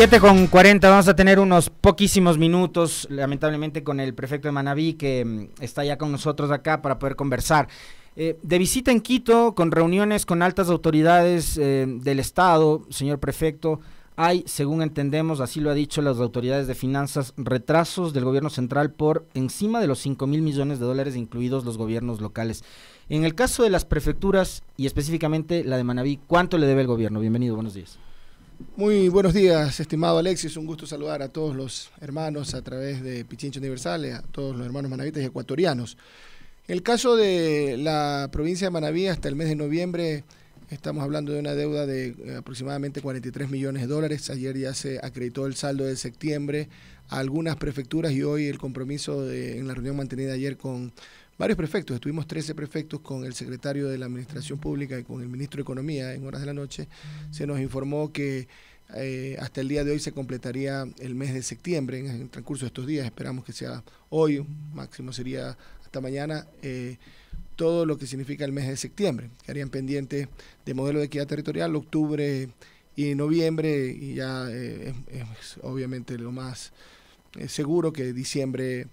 7 con 40, vamos a tener unos poquísimos minutos, lamentablemente, con el prefecto de Manabí, que mm, está ya con nosotros acá para poder conversar. Eh, de visita en Quito, con reuniones con altas autoridades eh, del Estado, señor prefecto, hay, según entendemos, así lo ha dicho las autoridades de finanzas, retrasos del gobierno central por encima de los 5 mil millones de dólares, incluidos los gobiernos locales. En el caso de las prefecturas y específicamente la de Manabí, ¿cuánto le debe el gobierno? Bienvenido, buenos días. Muy buenos días, estimado Alexis. Un gusto saludar a todos los hermanos a través de Pichincha Universal, a todos los hermanos manavitas y ecuatorianos. En el caso de la provincia de Manaví, hasta el mes de noviembre estamos hablando de una deuda de eh, aproximadamente 43 millones de dólares. Ayer ya se acreditó el saldo de septiembre a algunas prefecturas y hoy el compromiso en la reunión mantenida ayer con varios prefectos, estuvimos 13 prefectos con el secretario de la Administración Pública y con el ministro de Economía en horas de la noche, se nos informó que eh, hasta el día de hoy se completaría el mes de septiembre, en el transcurso de estos días, esperamos que sea hoy, máximo sería hasta mañana, eh, todo lo que significa el mes de septiembre. Quedarían pendientes de modelo de equidad territorial, octubre y noviembre, y ya eh, es, obviamente lo más seguro que diciembre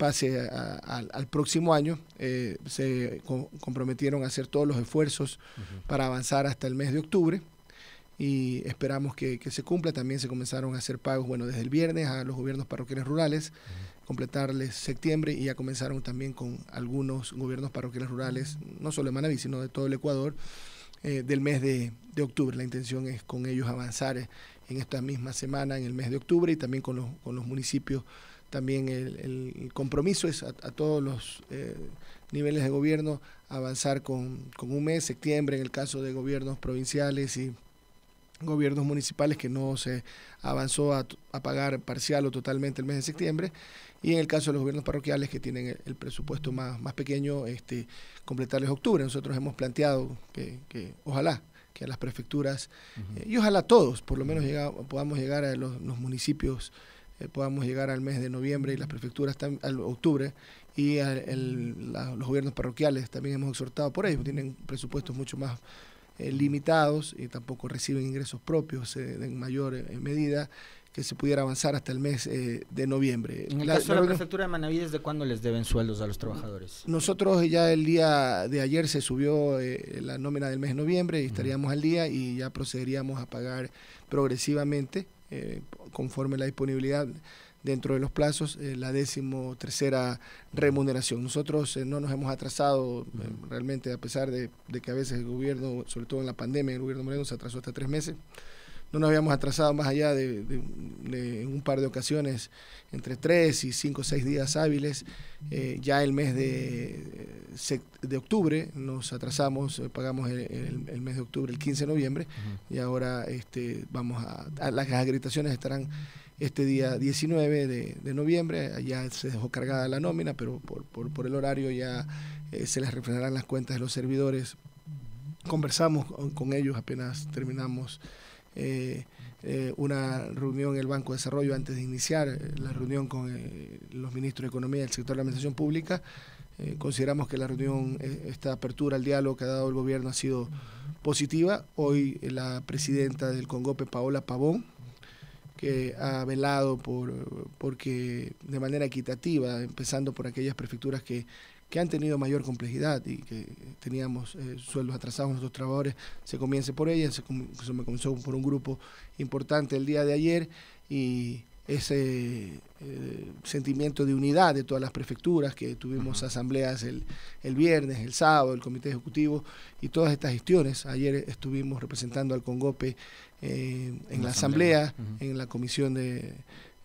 pase al próximo año. Eh, se comprometieron a hacer todos los esfuerzos para avanzar hasta el mes de octubre y esperamos que, se cumpla. También se comenzaron a hacer pagos, bueno, desde el viernes a los gobiernos parroquiales rurales, completarles septiembre y ya comenzaron también con algunos gobiernos parroquiales rurales, no solo de Manaví, sino de todo el Ecuador, eh, del mes de, octubre. La intención es con ellos avanzar eh, en esta misma semana, en el mes de octubre, y también con con los municipios también el, compromiso es a, todos los eh, niveles de gobierno avanzar con, un mes, septiembre, en el caso de gobiernos provinciales y gobiernos municipales que no se avanzó a, pagar parcial o totalmente el mes de septiembre y en el caso de los gobiernos parroquiales que tienen el presupuesto más, más pequeño, este, completarles octubre. Nosotros hemos planteado que, ojalá que a las prefecturas eh, y ojalá todos por lo menos podamos llegar a los municipios eh, podamos llegar al mes de noviembre y las prefecturas al octubre y los gobiernos parroquiales también hemos exhortado por ellos, tienen presupuestos mucho más eh, limitados y tampoco reciben ingresos propios eh, en mayor medida que se pudiera avanzar hasta el mes de noviembre. En la, caso de la de Manaví, ¿desde cuándo les deben sueldos a los trabajadores? Nosotros ya el día de ayer se subió la nómina del mes de noviembre y estaríamos al día y ya procederíamos a pagar progresivamente eh, conforme la disponibilidad dentro de los plazos, eh, la décimo tercera remuneración. Nosotros eh, no nos hemos atrasado eh, realmente, a pesar de, de, que a veces el gobierno, sobre todo en la pandemia, el gobierno Moreno se atrasó hasta tres meses no nos habíamos atrasado más allá de, un par de ocasiones, entre tres y cinco o seis días hábiles. Eh, ya el mes de, eh, de octubre nos atrasamos, eh, pagamos el, mes de octubre, el 15 de noviembre, y ahora este, vamos a, las agritaciones estarán este día 19 de, noviembre, ya se dejó cargada la nómina, pero por, el horario ya se les refrenarán las cuentas de los servidores. Conversamos con ellos apenas terminamos eh, eh, una reunión en el Banco de Desarrollo antes de iniciar eh, la reunión con los ministros de Economía del sector de la Administración Pública. consideramos que la reunión, esta apertura al diálogo que ha dado el gobierno ha sido positiva. Hoy la presidenta del Congope, Paola Pavón, que ha velado por porque de manera equitativa, empezando por aquellas prefecturas que que han tenido mayor complejidad y que teníamos eh, sueldos atrasados nuestros trabajadores, se comience por ellas, se, me comenzó por un grupo importante el día de ayer y ese eh, sentimiento de unidad de todas las prefecturas, que tuvimos asambleas el, viernes, el sábado, el comité ejecutivo y todas estas gestiones. Ayer estuvimos representando al Congope eh, en, la asamblea, en la comisión de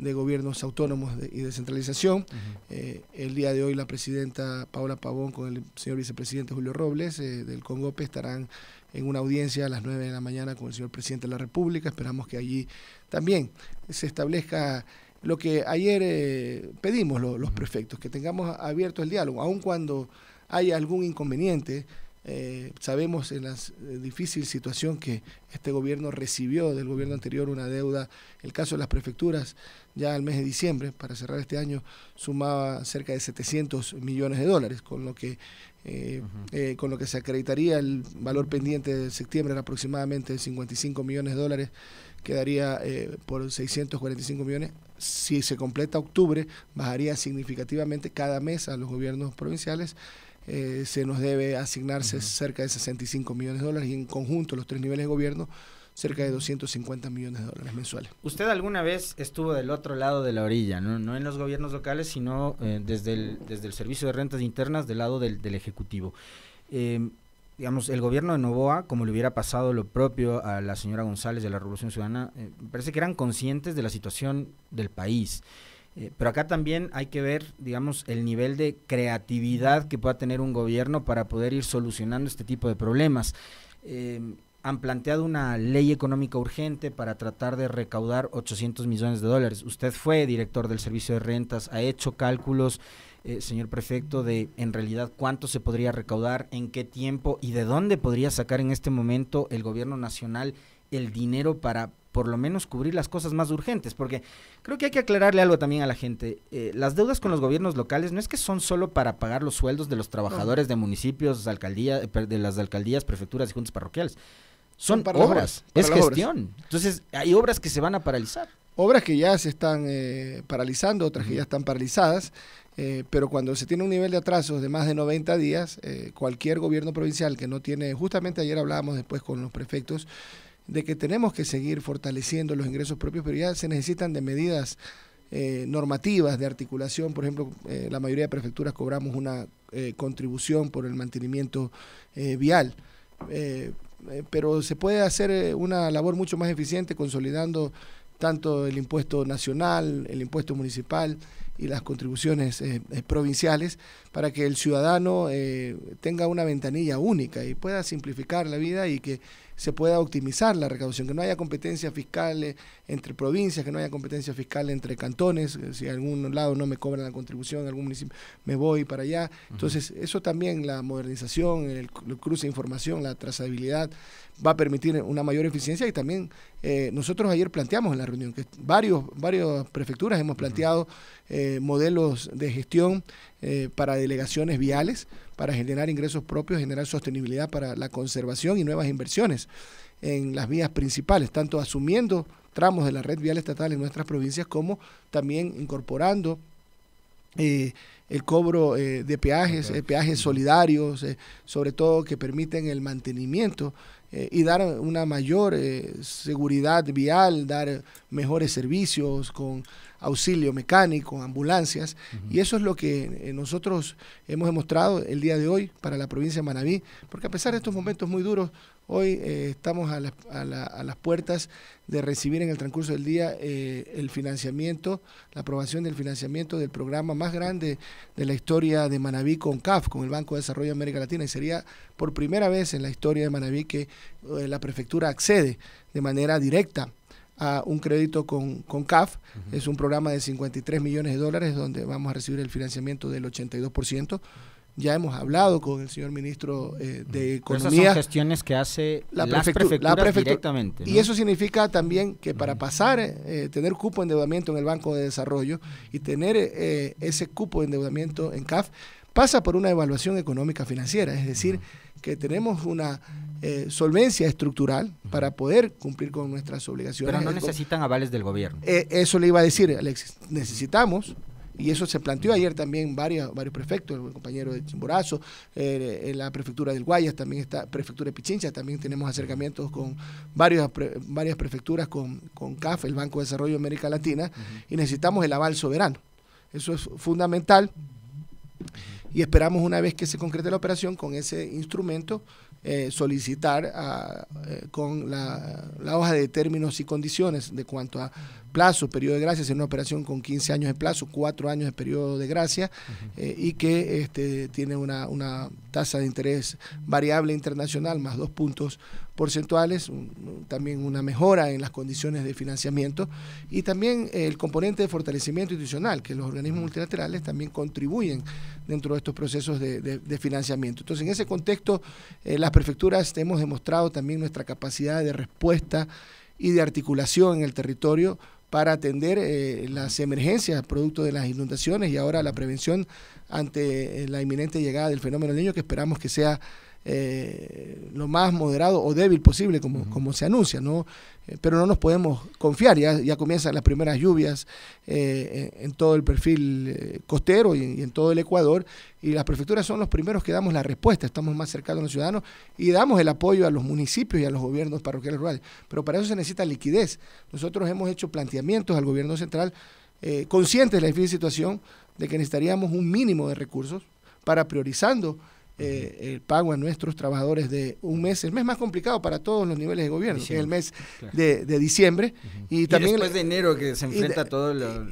de gobiernos autónomos y descentralización. centralización, eh, el día de hoy la presidenta Paula Pavón con el señor vicepresidente Julio Robles eh, del Congope estarán en una audiencia a las 9 de la mañana con el señor presidente de la República. Esperamos que allí también se establezca lo que ayer eh, pedimos los prefectos, que tengamos abierto el diálogo, aun cuando haya algún inconveniente eh, sabemos en la eh, difícil situación que este gobierno recibió del gobierno anterior una deuda, el caso de las prefecturas, ya al mes de diciembre, para cerrar este año, sumaba cerca de 700 millones de dólares, con lo que, eh, con lo que se acreditaría el valor pendiente de septiembre era aproximadamente 55 millones de dólares, quedaría por 645 millones. Si se completa octubre, bajaría significativamente cada mes a los gobiernos provinciales. Eh, se nos debe asignarse cerca de 65 millones de dólares y en conjunto los tres niveles de gobierno cerca de 250 millones de dólares mensuales. Usted alguna vez estuvo del otro lado de la orilla, no, en los gobiernos locales, sino eh, desde, el, desde el Servicio de Rentas Internas del lado del, Ejecutivo. Em, digamos, el gobierno de Novoa, como le hubiera pasado lo propio a la señora González de la Revolución Ciudadana, eh, parece que eran conscientes de la situación del país. Eh, pero acá también hay que ver, digamos, el nivel de creatividad que pueda tener un gobierno para poder ir solucionando este tipo de problemas. Em, han planteado una ley económica urgente para tratar de recaudar 800 millones de dólares. Usted fue director del Servicio de Rentas, ha hecho cálculos, eh, señor prefecto, de en realidad cuánto se podría recaudar, en qué tiempo y de dónde podría sacar en este momento el gobierno nacional el dinero para por lo menos cubrir las cosas más urgentes, porque creo que hay que aclararle algo también a la gente. Eh, las deudas con los gobiernos locales no es que son solo para pagar los sueldos de los trabajadores de municipios, alcaldía, eh, de las alcaldías, prefecturas y juntas parroquiales. Son obras, es gestión. Entonces, hay obras que se van a paralizar. Obras que ya se están eh, paralizando, otras que ya están paralizadas, pero cuando se tiene un nivel de atrasos de más de 90 días, cualquier gobierno provincial que no tiene, justamente ayer hablábamos después con los prefectos, de que tenemos que seguir fortaleciendo los ingresos propios, pero ya se necesitan de medidas eh, normativas de articulación. Por ejemplo, eh, la mayoría de prefecturas cobramos una eh, contribución por el mantenimiento vial. pero se puede hacer una labor mucho más eficiente consolidando tanto el impuesto nacional, el impuesto municipal y las contribuciones provinciales para que el ciudadano tenga una ventanilla única y pueda simplificar la vida y que se pueda optimizar la recaudación, que no haya competencia fiscal entre provincias, que no haya competencia fiscal entre cantones, eh, si algún lado no me cobran la contribución, algún municipio me voy para allá. Entonces, eso también, la modernización, el, cruce de información, la trazabilidad, va a permitir una mayor eficiencia y también eh, nosotros ayer planteamos en la reunión que varios, varias prefecturas hemos planteado eh, modelos de gestión para delegaciones viales para generar ingresos propios, generar sostenibilidad para la conservación y nuevas inversiones en las vías principales, tanto asumiendo tramos de la red vial estatal en nuestras provincias como también incorporando eh, el cobro eh, de peajes, eh, peajes solidarios, sobre todo que permiten el mantenimiento y dar una mayor seguridad vial, dar mejores servicios con auxilio mecánico, ambulancias, y eso es lo que eh, nosotros hemos demostrado el día de hoy para la provincia de Manabí, porque a pesar de estos momentos muy duros, hoy eh, estamos a, las puertas de recibir en el transcurso del día eh, el financiamiento, la aprobación del financiamiento del programa más grande de la historia de Manabí con CAF, con el Banco de Desarrollo de América Latina, y sería por primera vez en la historia de Manabí que la prefectura accede de manera directa a un crédito con, CAF. Es un programa de 53 millones de dólares donde vamos a recibir el financiamiento del 82%. Ya hemos hablado con el señor ministro eh, de Economía. Esas son gestiones que hace la prefectura, directamente. Y eso significa también que para pasar, eh, eh, tener cupo de endeudamiento en el Banco de Desarrollo y tener ese cupo de endeudamiento en CAF, pasa por una evaluación económica financiera. Es decir, que tenemos una eh, solvencia estructural para poder cumplir con nuestras obligaciones. Pero no necesitan avales del gobierno. Eh, eso le iba a decir, Alexis. Necesitamos, y eso se planteó ayer también varios, varios prefectos, el compañero de Chimborazo, en la prefectura del Guayas, también está, prefectura de Pichincha, también tenemos acercamientos con varios, varias prefecturas, con, con CAF, el Banco de Desarrollo de América Latina, y necesitamos el aval soberano. Eso es fundamental y esperamos una vez que se concrete la operación con ese instrumento eh, solicitar eh, con la, hoja de términos y condiciones de cuanto a plazo, periodo de gracia, es una operación con 15 años de plazo, 4 años de periodo de gracia eh, y que este, tiene una, tasa de interés variable internacional más 2 puntos porcentuales, también una mejora en las condiciones de financiamiento y también el componente de fortalecimiento institucional, que los organismos multilaterales también contribuyen dentro de estos procesos de, financiamiento. Entonces, en ese contexto, eh, las prefecturas hemos demostrado también nuestra capacidad de respuesta y de articulación en el territorio para atender eh, las emergencias producto de las inundaciones y ahora la prevención ante eh, la inminente llegada del fenómeno del niño que esperamos que sea eh, lo más moderado o débil posible, como, como se anuncia, ¿no? Eh, pero no nos podemos confiar, ya, ya comienzan las primeras lluvias eh, en, todo el perfil costero y, en todo el Ecuador, y las prefecturas son los primeros que damos la respuesta, estamos más cercanos a los ciudadanos y damos el apoyo a los municipios y a los gobiernos parroquiales rurales, pero para eso se necesita liquidez. Nosotros hemos hecho planteamientos al gobierno central conscientes de la difícil situación, de que necesitaríamos un mínimo de recursos para priorizando eh, el pago a nuestros trabajadores de un mes, el mes más complicado para todos los niveles de gobierno, es el mes de, diciembre. y, también, después de enero que se enfrenta todo el,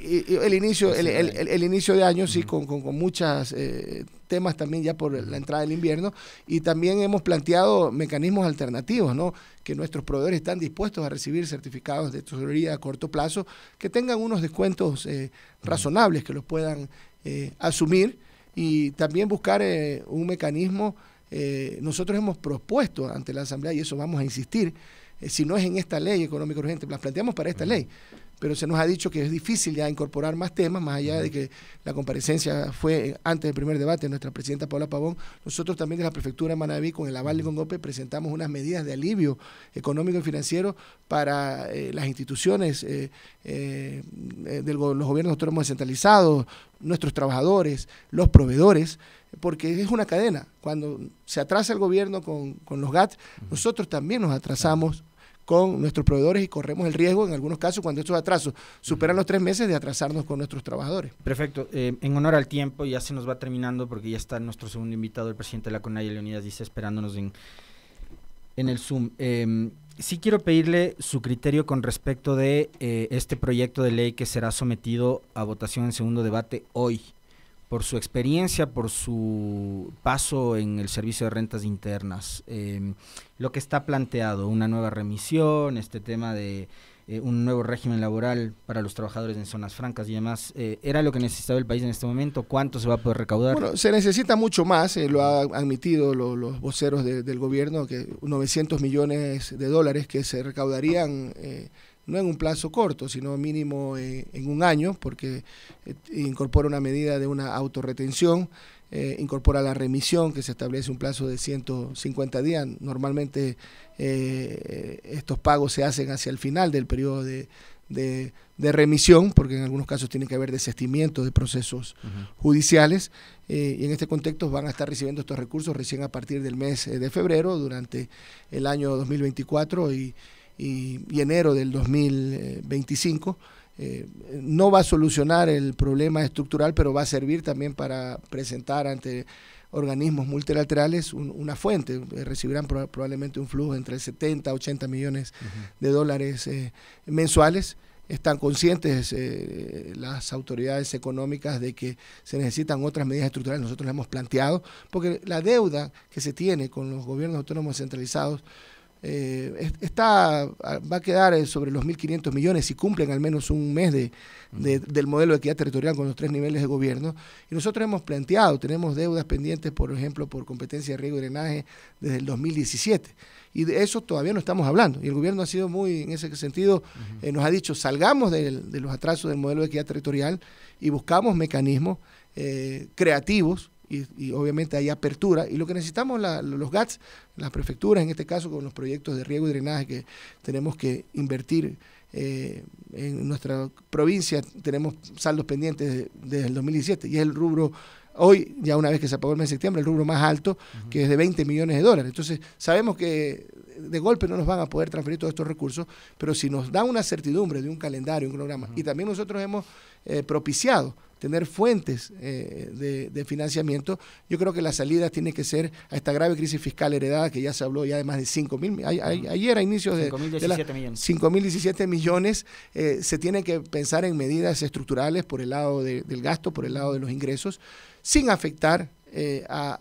inicio, el, inicio de año, sí, con, con, eh, temas también ya por la entrada del invierno y también hemos planteado mecanismos alternativos, ¿no? Que nuestros proveedores están dispuestos a recibir certificados de tesorería a corto plazo que tengan unos descuentos eh, razonables que los puedan eh, asumir y también buscar eh, un mecanismo. Eh, nosotros hemos propuesto ante la Asamblea, y eso vamos a insistir, eh, si no es en esta ley económica urgente, la planteamos para esta ley, pero se nos ha dicho que es difícil ya incorporar más temas, más allá de que la comparecencia fue antes del primer debate de nuestra presidenta Paula Pavón. Nosotros también de la Prefectura de Manabí, con el aval de Congope, presentamos unas medidas de alivio económico y financiero para eh, las instituciones eh, eh, de los gobiernos autónomos descentralizados, nuestros trabajadores, los proveedores, porque es una cadena. Cuando se atrasa el gobierno con, con los GATS, nosotros también nos atrasamos con nuestros proveedores y corremos el riesgo, en algunos casos, cuando estos atrasos superan los tres meses, de atrasarnos con nuestros trabajadores. Perfecto. Eh, en honor al tiempo, ya se nos va terminando porque ya está nuestro segundo invitado, el presidente de la CONAI, Leonidas Dice, esperándonos en, en el Zoom. Em, sí quiero pedirle su criterio con respecto de eh, este proyecto de ley que será sometido a votación en segundo debate hoy por su experiencia, por su paso en el servicio de rentas internas. Em, lo que está planteado, una nueva remisión, este tema de eh, un nuevo régimen laboral para los trabajadores en zonas francas y demás, eh, ¿era lo que necesitaba el país en este momento? ¿Cuánto se va a poder recaudar? Bueno, se necesita mucho más, eh, lo han admitido los voceros del gobierno, que 900 millones de dólares que se recaudarían no en un plazo corto, sino mínimo eh, en un año, porque eh, incorpora una medida de una autorretención, eh, incorpora la remisión, que se establece un plazo de 150 días. Normalmente estos pagos se hacen hacia el final del periodo de, remisión, porque en algunos casos tiene que haber desestimiento de procesos judiciales, y en este contexto van a estar recibiendo estos recursos recién a partir del mes de febrero, durante el año 2024, y, y, enero del 2025. Eh, no va a solucionar el problema estructural, pero va a servir también para presentar ante organismos multilaterales una fuente. Eh, recibirán probablemente un flujo entre 70 a 80 millones de dólares eh, mensuales. Están conscientes las autoridades económicas de que se necesitan otras medidas estructurales. Nosotros las hemos planteado, porque la deuda que se tiene con los gobiernos autónomos centralizados eh, está, ah, va a quedar eh, sobre los 1.500 millones si cumplen al menos un mes de, del modelo de equidad territorial con los tres niveles de gobierno. Y nosotros hemos planteado, tenemos deudas pendientes, por ejemplo, por competencia de riego y drenaje desde el 2017. Y de eso todavía no estamos hablando. Y el gobierno ha sido muy, en ese sentido, eh, nos ha dicho, salgamos de los atrasos del modelo de equidad territorial y buscamos mecanismos creativos y, obviamente hay apertura. Y lo que necesitamos los GATS, las prefecturas en este caso, con los proyectos de riego y drenaje que tenemos que invertir eh, en nuestra provincia, tenemos saldos pendientes desde el 2017 y es el rubro hoy, ya una vez que se apagó el mes de septiembre, el rubro más alto, que es de 20 millones de dólares. Entonces, sabemos que de golpe no nos van a poder transferir todos estos recursos, pero si nos da una certidumbre de un calendario, un programa, y también nosotros hemos eh, propiciado tener fuentes eh, de, financiamiento. Yo creo que la salida tiene que ser a esta grave crisis fiscal heredada que ya se habló ya de más de 5 mil, ayer a inicios de... 5.017 millones. millones, eh, se tiene que pensar en medidas estructurales por el lado del gasto, por el lado de los ingresos, sin afectar eh, a,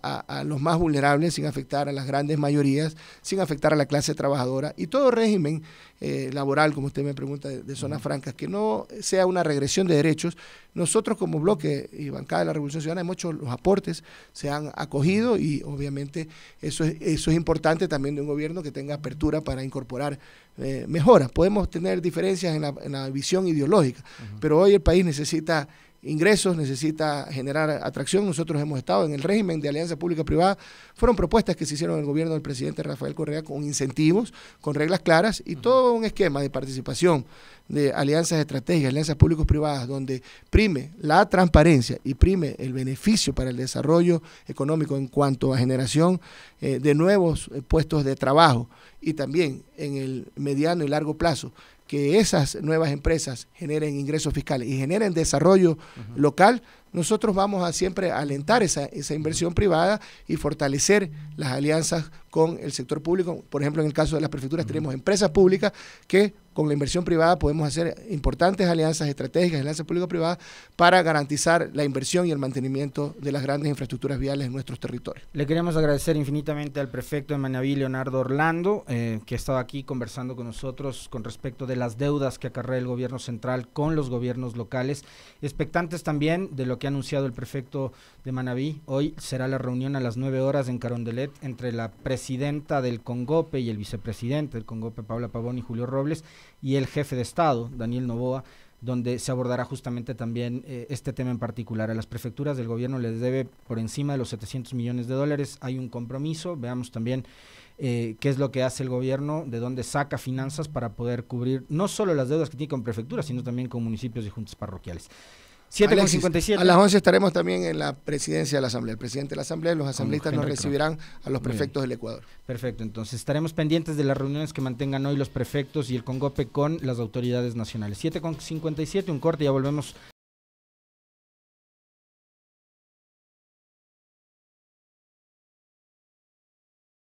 los más vulnerables, sin afectar a las grandes mayorías, sin afectar a la clase trabajadora y todo régimen eh, laboral, como usted me pregunta, de, zonas francas, que no sea una regresión de derechos. Nosotros como bloque y bancada de la Revolución Ciudadana hemos hecho los aportes, se han acogido y obviamente eso es, eso es importante también de un gobierno que tenga apertura para incorporar eh, mejoras. Podemos tener diferencias en la, visión ideológica, pero hoy el país necesita ingresos, necesita generar atracción. Nosotros hemos estado en el régimen de alianza pública-privada. Fueron propuestas que se hicieron en el gobierno del presidente Rafael Correa con incentivos, con reglas claras y todo un esquema de participación de alianzas estratégicas, alianzas públicos-privadas, donde prime la transparencia y prime el beneficio para el desarrollo económico en cuanto a generación eh, de nuevos eh, puestos de trabajo y también en el mediano y largo plazo que esas nuevas empresas generen ingresos fiscales y generen desarrollo local, nosotros vamos a siempre alentar esa, esa inversión privada y fortalecer las alianzas con el sector público. Por ejemplo, en el caso de las prefecturas tenemos empresas públicas que con la inversión privada podemos hacer importantes alianzas estratégicas, alianzas público-privadas, para garantizar la inversión y el mantenimiento de las grandes infraestructuras viales en nuestros territorios. Le queremos agradecer infinitamente al prefecto de Manaví, Leonardo Orlando, eh, que ha estado aquí conversando con nosotros con respecto de las deudas que acarrea el gobierno central con los gobiernos locales, expectantes también de lo que ha anunciado el prefecto de Manabí. Hoy será la reunión a las 9 horas en Carondelet entre la presidenta del Congope y el vicepresidente del Congope, Paula Pavón y Julio Robles, y el jefe de Estado, Daniel Novoa donde se abordará justamente también eh, este tema en particular. A las prefecturas del gobierno les debe por encima de los 700 millones de dólares, hay un compromiso, veamos también eh, qué es lo que hace el gobierno, de dónde saca finanzas para poder cubrir no solo las deudas que tiene con prefecturas, sino también con municipios y juntas parroquiales. 7,57. A las 11 estaremos también en la presidencia de la Asamblea. El presidente de la Asamblea y los ah, asambleístas nos recibirán a los prefectos del Ecuador. Perfecto, entonces estaremos pendientes de las reuniones que mantengan hoy los prefectos y el Congope con las autoridades nacionales. 7,57, un corte, ya volvemos